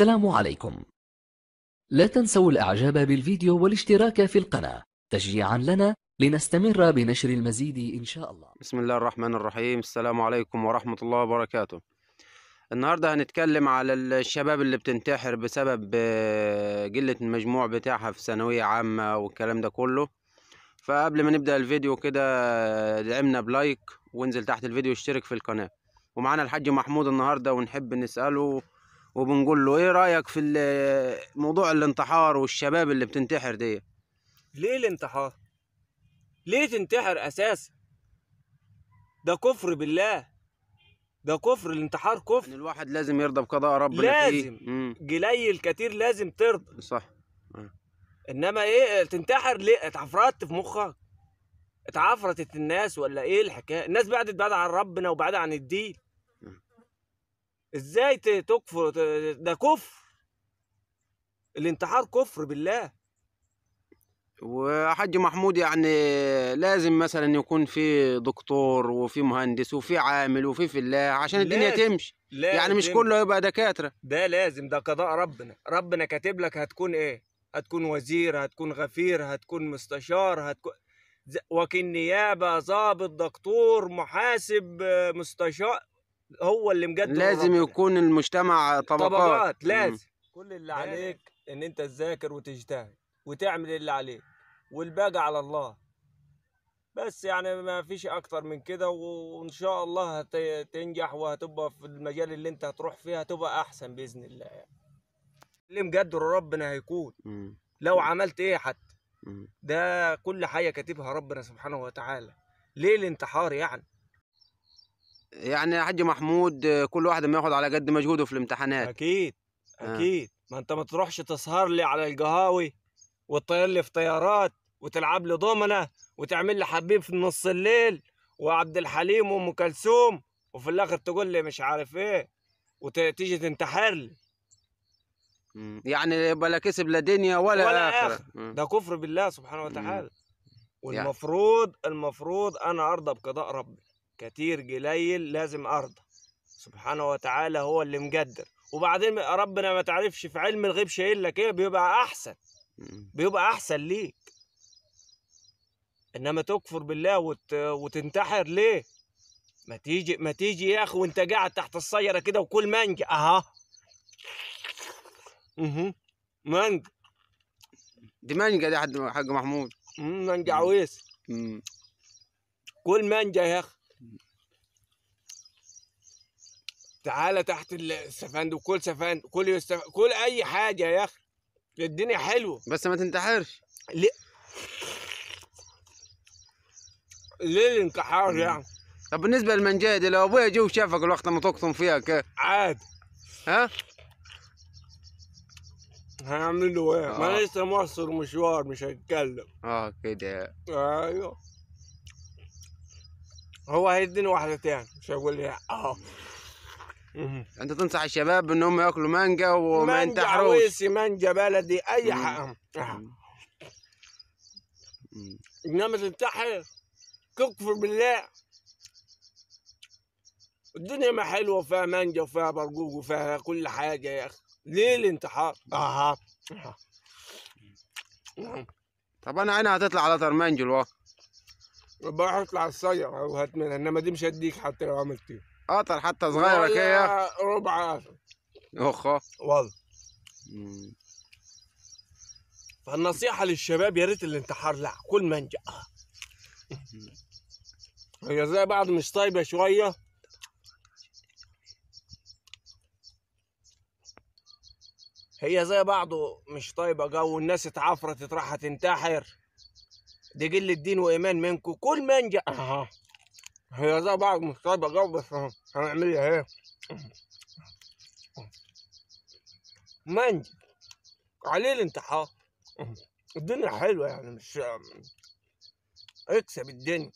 السلام عليكم لا تنسوا الإعجاب بالفيديو والاشتراك في القناة تشجيعا لنا لنستمر بنشر المزيد إن شاء الله بسم الله الرحمن الرحيم السلام عليكم ورحمة الله وبركاته النهاردة هنتكلم على الشباب اللي بتنتحر بسبب آه، قلة المجموع بتاعها في ثانوية عامة والكلام ده كله فقبل ما نبدأ الفيديو كده آه، دعمنا بلايك وانزل تحت الفيديو اشترك في القناة ومعانا الحاج محمود النهاردة ونحب نسأله وبنقول له ايه رايك في موضوع الانتحار والشباب اللي بتنتحر دي ليه الانتحار ليه تنتحر اساسا ده كفر بالله ده كفر الانتحار كفر يعني الواحد لازم يرضى بقضاء ربنا لازم جلي الكتير لازم ترضى صح مم. آه. انما ايه تنتحر ليه اتعفرت في مخك اتعفرتت الناس ولا ايه الحكايه الناس بعدت بعد عن ربنا وبعد عن الدين ازاي تكفر ده كفر الانتحار كفر بالله وحاج محمود يعني لازم مثلا يكون في دكتور وفي مهندس وفي عامل وفي فلاح عشان الدنيا تمشي يعني مش كله يبقى دكاتره ده لازم ده قضاء ربنا ربنا كاتب لك هتكون ايه هتكون وزير هتكون غفير هتكون مستشار هتكون وكيل نيابه ضابط دكتور محاسب مستشار هو اللي مجدد لازم يكون المجتمع طبقات, طبقات لازم مم. كل اللي عليك ان انت تذاكر وتجتهد وتعمل اللي عليك والباقي على الله بس يعني ما فيش اكتر من كده وان شاء الله هتنجح وهتبقى في المجال اللي انت هتروح فيها هتبقى احسن باذن الله يعني. اللي مقدره ربنا هيكون مم. لو عملت ايه حتى مم. ده كل حاجه كاتبها ربنا سبحانه وتعالى ليه الانتحار يعني يعني يا حاج محمود كل واحد ما ياخد على قد مجهوده في الامتحانات اكيد آه. اكيد آه. ما انت ما تروحش تسهر لي على القهاوي وتطير لي في طيارات وتلعب لي ضمنه وتعمل لي حبيب في نص الليل وعبد الحليم وام كلثوم وفي الاخر تقول لي مش عارف ايه وتيجي تنتحر لي يعني بلا كسب لا دنيا ولا, ولا اخر, آخر. ده كفر بالله سبحانه وتعالى يعني والمفروض المفروض انا ارضى بقضاء ربي كتير قليل لازم أرضى سبحانه وتعالى هو اللي مقدر وبعدين ربنا ما تعرفش في علم الغيب شايل لك ايه بيبقى احسن بيبقى احسن ليك انما تكفر بالله وت... وتنتحر ليه ما تيجي ما تيجي يا اخي وانت قاعد تحت السياره كده وكل مانجا اها اها مانجا دي مانجا دي حد حاج محمود مانجا عويس كل مانجا يا اخي تعالى تحت السفند وكل سفند كل يستف... كل اي حاجه يا اخي الدنيا حلوه بس ما تنتحرش ليه ليه الانتحار يعني طب بالنسبه للمنجاد لو ابويا جه وشافك الوقت ما تقطم فيها كده عادي ها هعمل له ايه؟ ما آه. لسه مصر مشوار مش هتكلم اه كده ايوه هو هيديني واحده تاني مش هقول لي اه انت تنصح الشباب ان هم ياكلوا مانجا وما ينتحروش مانجا عويسي مانجا بلدي اي حاجه انما تنتحر تكفر بالله الدنيا ما حلوه فيها مانجا وفيها برقوق وفيها كل حاجه يا اخي ليه الانتحار؟ اها نعم. طب انا عيني هتطلع على ترمنجل اهو بروح اطلع الصيد وهات منها انما دي مش هديك حتى لو عملت ايه قطر حتى صغيره كده ربع عشر اخا والله فالنصيحة للشباب يا ريت الانتحار لا كل منجا هي زي بعض مش طيبة شوية هي زي بعضه مش طيبة جو الناس اتعفرت راحت تنتحر دي قلة دين وإيمان منكم كل منجا أها هي طبعا مختلفة جو بس هنعملها ايه منج عليه الانتحار الدنيا حلوة يعني مش اكسب الدنيا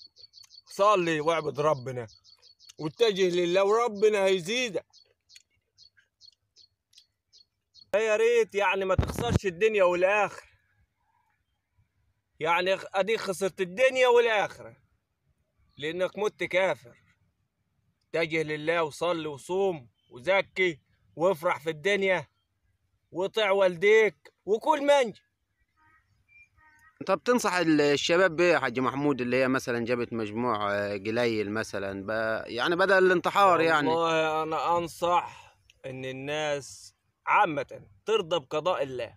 صلي واعبد ربنا واتجه لله وربنا هيزيدك يا ريت يعني ما تخسرش الدنيا والاخره يعني اديك خسرت الدنيا والاخره لأنك مت كافر اتجه لله وصلي وصوم وزكي وافرح في الدنيا وطع والديك وكل منج طب تنصح الشباب بايه يا حاج محمود اللي هي مثلا جابت مجموع آه، قليل مثلا يعني بدا الانتحار يعني والله انا انصح ان الناس عامة ترضى بقضاء الله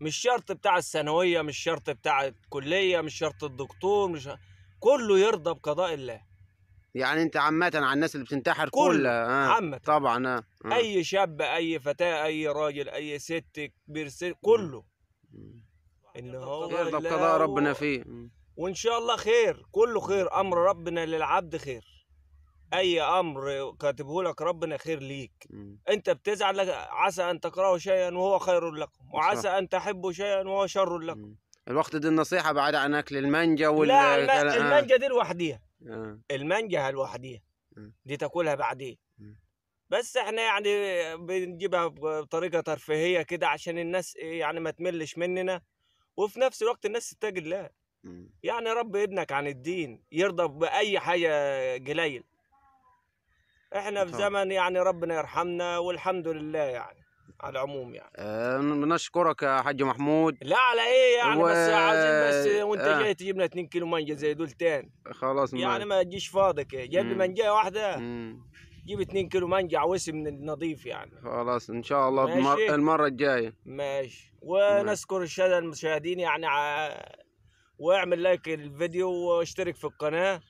مش شرط بتاع الثانوية مش شرط بتاع الكلية مش شرط الدكتور مش كله يرضى بقضاء الله يعني انت عامة على الناس اللي بتنتحر كل, كل آه. عامة طبعا آه. آه. اي شاب اي فتاة اي راجل اي ست كبير ست كله مم. ان هو يرضى بقضاء و... ربنا فيه مم. وان شاء الله خير كله خير امر ربنا للعبد خير اي امر كاتبه لك ربنا خير ليك مم. انت بتزعل عسى ان تكرهوا شيئا وهو خير لكم وعسى ان تحبوا شيئا وهو شر لكم الوقت دي النصيحة بعد عن أكل المانجا وال لا الم... آه. المانجا دي لوحديها آه. المانجا لوحديها آه. دي تاكلها بعدين آه. بس احنا يعني بنجيبها بطريقة ترفيهية كده عشان الناس يعني ما تملش مننا وفي نفس الوقت الناس تتاجر لها آه. يعني رب ابنك عن الدين يرضى بأي حاجة قليل احنا في زمن يعني ربنا يرحمنا والحمد لله يعني على العموم يعني أه نشكرك يا حاج محمود لا على ايه يعني و... بس عايزين بس آه. وانت أه. جاي تجيب لنا 2 كيلو مانجا زي دول تاني خلاص يعني ما تجيش فاضك جايب لي مانجا واحده مم. جيب 2 كيلو مانجا عوسي من النظيف يعني خلاص ان شاء الله ماشي. المره الجايه ماشي ونشكر الشهداء المشاهدين يعني ع... واعمل لايك للفيديو واشترك في القناه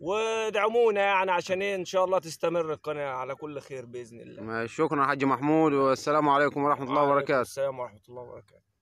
ودعمونا يعني عشان إيه ان شاء الله تستمر القناه على كل خير باذن الله شكرا يا حاج محمود والسلام عليكم ورحمه الله وبركاته السلام ورحمه الله وبركاته